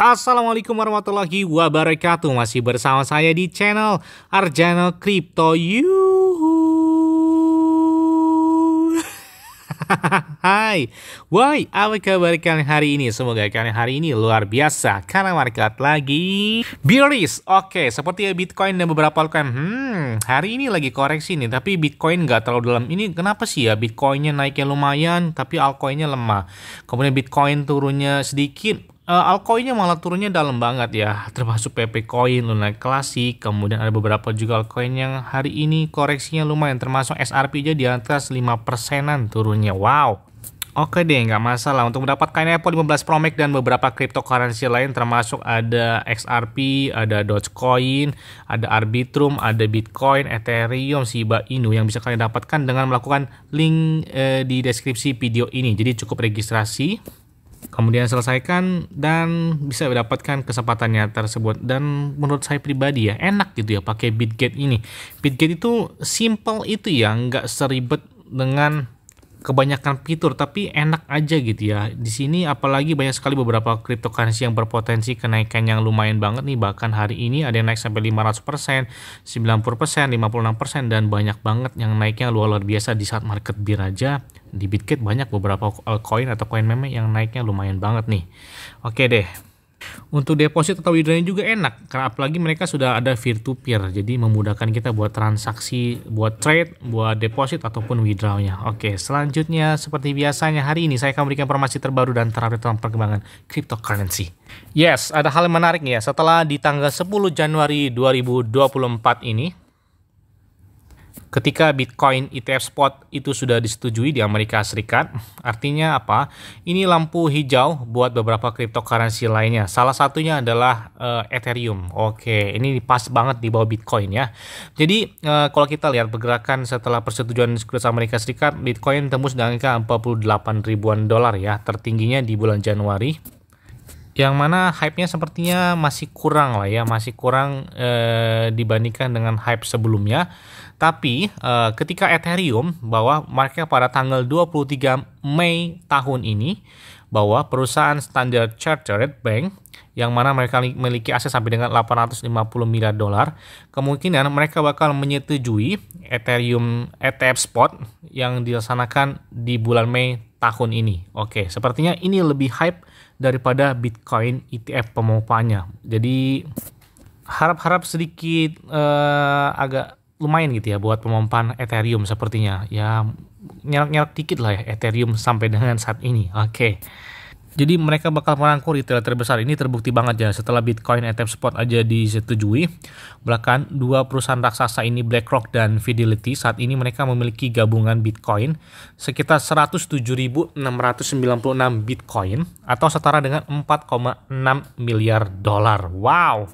Assalamualaikum warahmatullahi wabarakatuh Masih bersama saya di channel Arjana Crypto Yuhu Hai, why apa kabar kalian hari ini? Semoga kalian hari ini luar biasa karena market lagi bearish. Oke, seperti Bitcoin dan beberapa altcoin. Hmm, hari ini lagi koreksi nih, tapi Bitcoin nggak terlalu dalam. Ini kenapa sih ya Bitcoinnya naiknya lumayan, tapi altcoinnya lemah. Kemudian Bitcoin turunnya sedikit, uh, eh, altcoinnya malah turunnya dalam banget ya termasuk PP Coin, Luna Classic kemudian ada beberapa juga altcoin yang hari ini koreksinya lumayan termasuk SRP aja di atas 5 persenan turunnya wow Oke deh, nggak masalah. Untuk mendapatkan Apple 15 Pro Max dan beberapa cryptocurrency lain termasuk ada XRP, ada Dogecoin, ada Arbitrum, ada Bitcoin, Ethereum, Shiba Inu yang bisa kalian dapatkan dengan melakukan link eh, di deskripsi video ini. Jadi cukup registrasi kemudian selesaikan dan bisa mendapatkan kesempatannya tersebut dan menurut saya pribadi ya enak gitu ya pakai Bitgate ini Bitgate itu simple itu ya nggak seribet dengan kebanyakan fitur tapi enak aja gitu ya. Di sini apalagi banyak sekali beberapa cryptocurrency yang berpotensi kenaikan yang lumayan banget nih bahkan hari ini ada yang naik sampai 500%, persen 90%, persen 56% persen dan banyak banget yang naiknya luar, luar biasa di saat market bir aja. Di Bitget banyak beberapa altcoin atau koin meme yang naiknya lumayan banget nih. Oke deh. Untuk deposit atau withdrawnya juga enak, karena apalagi mereka sudah ada peer to peer, jadi memudahkan kita buat transaksi, buat trade, buat deposit ataupun withdrawnya. Oke, selanjutnya seperti biasanya hari ini saya akan memberikan informasi terbaru dan terupdate tentang perkembangan cryptocurrency. Yes, ada hal yang menarik ya. Setelah di tanggal 10 Januari 2024 ini, Ketika Bitcoin ETF spot itu sudah disetujui di Amerika Serikat, artinya apa? Ini lampu hijau buat beberapa cryptocurrency lainnya. Salah satunya adalah uh, Ethereum. Oke, ini pas banget di bawah Bitcoin ya. Jadi uh, kalau kita lihat pergerakan setelah persetujuan sekuritas Amerika Serikat, Bitcoin tembus dengan angka 48 ribuan dolar ya, tertingginya di bulan Januari yang mana hype-nya sepertinya masih kurang lah ya, masih kurang e, dibandingkan dengan hype sebelumnya. Tapi e, ketika Ethereum bahwa market pada tanggal 23 Mei tahun ini bahwa perusahaan Standard Chartered Bank yang mana mereka memiliki aset sampai dengan 850 miliar dolar, kemungkinan mereka bakal menyetujui Ethereum ETF spot yang dilaksanakan di bulan Mei tahun ini. Oke, sepertinya ini lebih hype daripada Bitcoin ETF pemupanya. Jadi harap-harap sedikit uh, agak lumayan gitu ya buat pemompaan Ethereum sepertinya. Ya nyelak-nyelak dikit lah ya Ethereum sampai dengan saat ini. Oke. Okay. Jadi mereka bakal merangkul retail terbesar ini terbukti banget ya setelah Bitcoin ETF Spot aja disetujui. Belakang dua perusahaan raksasa ini BlackRock dan Fidelity saat ini mereka memiliki gabungan Bitcoin sekitar 107.696 Bitcoin atau setara dengan 4,6 miliar dolar. Wow.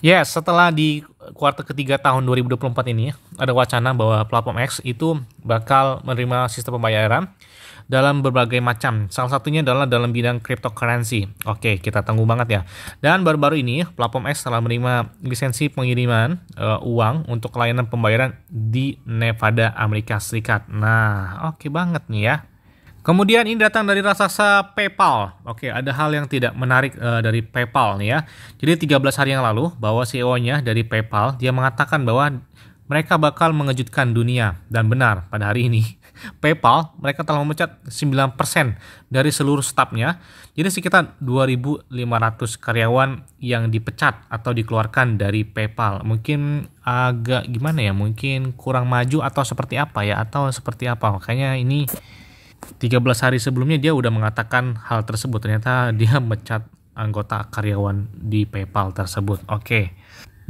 Ya, yes, setelah di kuartal ketiga tahun 2024 ini ada wacana bahwa platform X itu bakal menerima sistem pembayaran dalam berbagai macam. Salah satunya adalah dalam bidang cryptocurrency. Oke, kita tunggu banget ya. Dan baru-baru ini platform X telah menerima lisensi pengiriman uh, uang untuk layanan pembayaran di Nevada, Amerika Serikat. Nah, oke banget nih ya. Kemudian ini datang dari raksasa PayPal. Oke, ada hal yang tidak menarik e, dari PayPal nih ya. Jadi 13 hari yang lalu bahwa CEO-nya dari PayPal dia mengatakan bahwa mereka bakal mengejutkan dunia dan benar pada hari ini PayPal mereka telah memecat 9% dari seluruh stafnya. Jadi sekitar 2.500 karyawan yang dipecat atau dikeluarkan dari PayPal. Mungkin agak gimana ya? Mungkin kurang maju atau seperti apa ya? Atau seperti apa? Makanya ini 13 hari sebelumnya dia udah mengatakan hal tersebut. Ternyata dia mecat anggota karyawan di PayPal tersebut. Oke. Okay.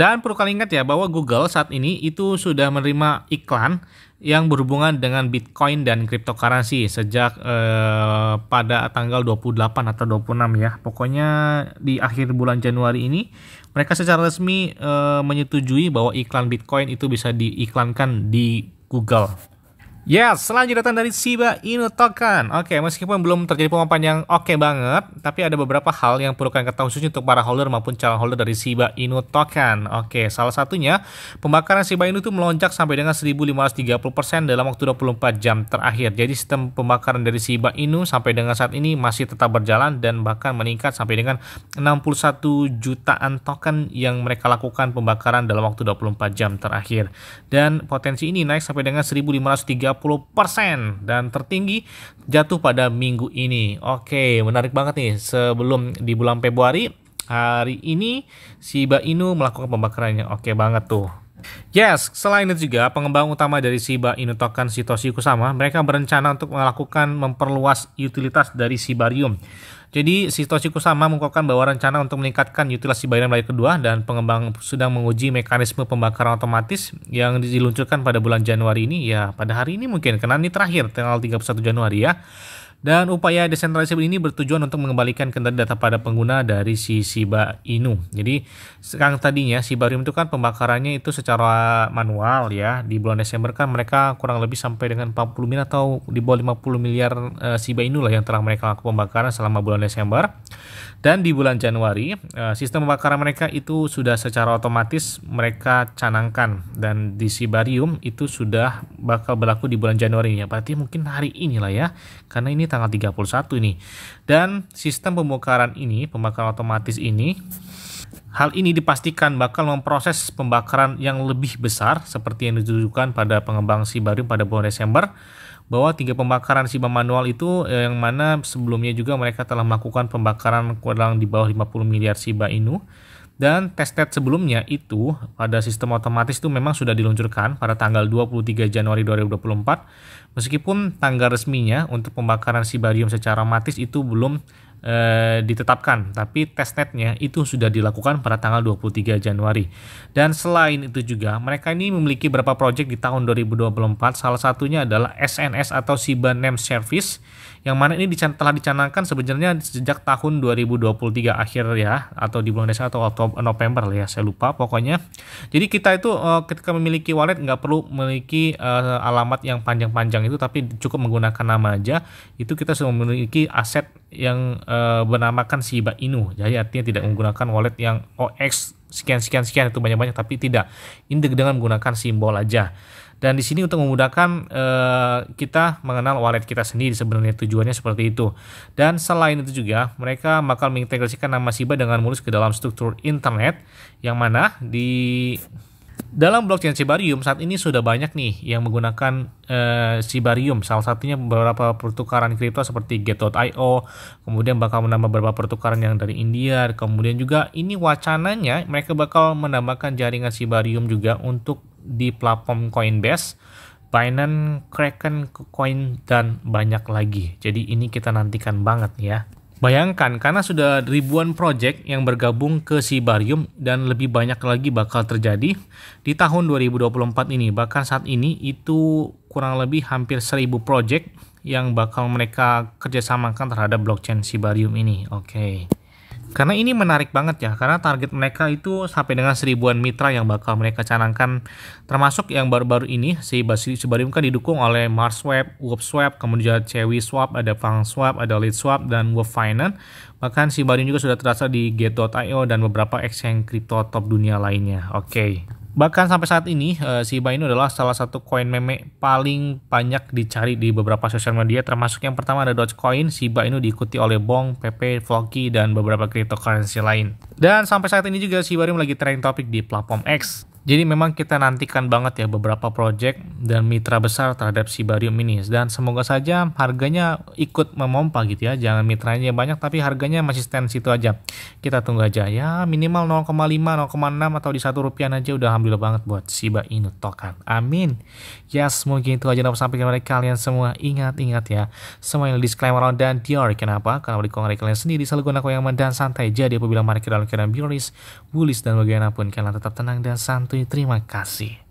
Dan perlu kalian ingat ya bahwa Google saat ini itu sudah menerima iklan yang berhubungan dengan Bitcoin dan cryptocurrency sejak eh, pada tanggal 28 atau 26 ya. Pokoknya di akhir bulan Januari ini mereka secara resmi eh, menyetujui bahwa iklan Bitcoin itu bisa diiklankan di Google. Ya, yes, selanjutnya datang dari Shiba Inu Token. Oke, okay, meskipun belum terjadi pemampan yang oke okay banget, tapi ada beberapa hal yang perlu kalian ketahui khususnya untuk para holder maupun calon holder dari Shiba Inu Token. Oke, okay, salah satunya, pembakaran Shiba Inu itu melonjak sampai dengan 1530% dalam waktu 24 jam terakhir. Jadi sistem pembakaran dari Shiba Inu sampai dengan saat ini masih tetap berjalan dan bahkan meningkat sampai dengan 61 jutaan token yang mereka lakukan pembakaran dalam waktu 24 jam terakhir. Dan potensi ini naik sampai dengan 1530 dan tertinggi jatuh pada minggu ini. Oke, menarik banget nih. Sebelum di bulan Februari, hari ini Shiba Inu melakukan pembakarannya. Oke banget tuh. Yes, selain itu juga pengembang utama dari Shiba Inu token Satoshi Kusama, mereka berencana untuk melakukan memperluas utilitas dari Sibarium. Jadi si Toshiko sama mengungkapkan bahwa rencana untuk meningkatkan mutilasi bayaran layar kedua dan pengembang sedang menguji mekanisme pembakaran otomatis yang diluncurkan pada bulan Januari ini ya pada hari ini mungkin karena ini terakhir tanggal 31 Januari ya. Dan upaya desentralisasi ini bertujuan untuk mengembalikan kendali data pada pengguna dari si Shiba Inu. Jadi sekarang tadinya Shiba Inu itu kan pembakarannya itu secara manual ya. Di bulan Desember kan mereka kurang lebih sampai dengan 40 miliar atau di bawah 50 miliar uh, eh, Shiba Inu lah yang telah mereka lakukan pembakaran selama bulan Desember. Dan di bulan Januari eh, sistem pembakaran mereka itu sudah secara otomatis mereka canangkan dan di Sibarium itu sudah bakal berlaku di bulan Januari ya. Berarti mungkin hari inilah ya. Karena ini tanggal 31 ini. Dan sistem pembakaran ini, pembakaran otomatis ini, hal ini dipastikan bakal memproses pembakaran yang lebih besar seperti yang ditujukan pada pengembang Sibarium pada bulan Desember bahwa tiga pembakaran Siba manual itu eh, yang mana sebelumnya juga mereka telah melakukan pembakaran kurang di bawah 50 miliar Siba Inu dan testnet sebelumnya itu pada sistem otomatis itu memang sudah diluncurkan pada tanggal 23 Januari 2024. Meskipun tanggal resminya untuk pembakaran sibarium secara matis itu belum e, ditetapkan, tapi testnetnya itu sudah dilakukan pada tanggal 23 Januari. Dan selain itu juga mereka ini memiliki beberapa proyek di tahun 2024. Salah satunya adalah SNS atau Siba Name Service yang mana ini dican telah dicanangkan sebenarnya sejak tahun 2023 akhir ya atau di bulan Desember atau Oktober November lah ya saya lupa pokoknya jadi kita itu uh, ketika memiliki wallet nggak perlu memiliki uh, alamat yang panjang-panjang itu tapi cukup menggunakan nama aja itu kita sudah memiliki aset yang uh, bernamakan Shiba Inu jadi artinya tidak menggunakan wallet yang OX oh, sekian sekian sekian itu banyak-banyak tapi tidak ini dengan menggunakan simbol aja dan di sini untuk memudahkan eh, kita mengenal wallet kita sendiri sebenarnya tujuannya seperti itu. Dan selain itu juga mereka bakal mengintegrasikan nama Shiba dengan mulus ke dalam struktur internet yang mana di dalam blockchain Sibarium saat ini sudah banyak nih yang menggunakan eh, Sibarium. Salah satunya beberapa pertukaran kripto seperti Get.io, kemudian bakal menambah beberapa pertukaran yang dari India, kemudian juga ini wacananya mereka bakal menambahkan jaringan Sibarium juga untuk di platform Coinbase, Binance, Kraken, Coin, dan banyak lagi. Jadi ini kita nantikan banget ya. Bayangkan karena sudah ribuan proyek yang bergabung ke Sibarium dan lebih banyak lagi bakal terjadi di tahun 2024 ini. Bahkan saat ini itu kurang lebih hampir seribu proyek yang bakal mereka kerjasamakan terhadap blockchain Sibarium ini. Oke. Okay. Karena ini menarik banget ya, karena target mereka itu sampai dengan seribuan mitra yang bakal mereka canangkan, termasuk yang baru-baru ini si Basibarium kan didukung oleh Marswap, Swap, kemudian Cewi Swap, ada Swap, ada Swap, dan Web Finance. Bahkan Sibarium juga sudah terasa di Gate.io dan beberapa exchange crypto top dunia lainnya. Oke. Okay. Bahkan sampai saat ini, uh, eh, Shiba Inu adalah salah satu koin meme paling banyak dicari di beberapa sosial media, termasuk yang pertama ada Dogecoin, Shiba Inu diikuti oleh Bong, Pepe, Floki, dan beberapa cryptocurrency lain. Dan sampai saat ini juga Shiba Inu lagi trending topic di platform X. Jadi memang kita nantikan banget ya beberapa proyek dan mitra besar terhadap Sibarium ini dan semoga saja harganya ikut memompa gitu ya. Jangan mitranya banyak tapi harganya masih stand situ aja. Kita tunggu aja ya minimal 0,5, 0,6 atau di satu rupiah aja udah alhamdulillah banget buat Siba Inu token. Amin. Yes, mungkin itu aja dapat sampaikan kepada kalian semua. Ingat-ingat ya, semua yang disclaimer dan Dior. Kenapa? Karena beri kongres kalian sendiri selalu gunakan yang mendan dan santai. Jadi apabila mereka dalam keadaan bullish, bullish dan bagaimanapun kalian tetap tenang dan santai waktunya. Terima kasih.